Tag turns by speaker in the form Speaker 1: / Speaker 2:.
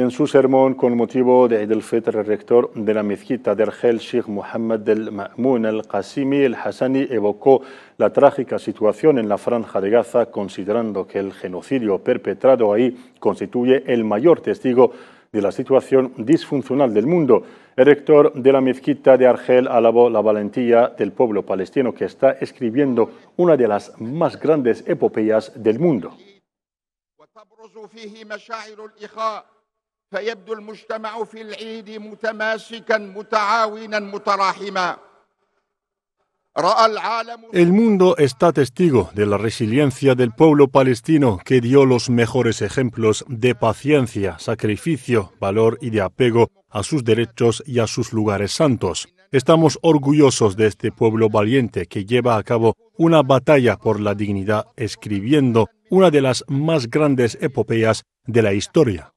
Speaker 1: en su sermón con motivo de Eid al el rector de la mezquita de Argel, Sheikh Mohammed del Ma'mun al-Qasimi el-Hassani, evocó la trágica situación en la franja de Gaza, considerando que el genocidio perpetrado ahí constituye el mayor testigo de la situación disfuncional del mundo. El rector de la mezquita de Argel alabó la valentía del pueblo palestino que está escribiendo una de las más grandes epopeyas del mundo. El mundo está testigo de la resiliencia del pueblo palestino que dio los mejores ejemplos de paciencia, sacrificio, valor y de apego a sus derechos y a sus lugares santos. Estamos orgullosos de este pueblo valiente que lleva a cabo una batalla por la dignidad escribiendo una de las más grandes epopeas de la historia.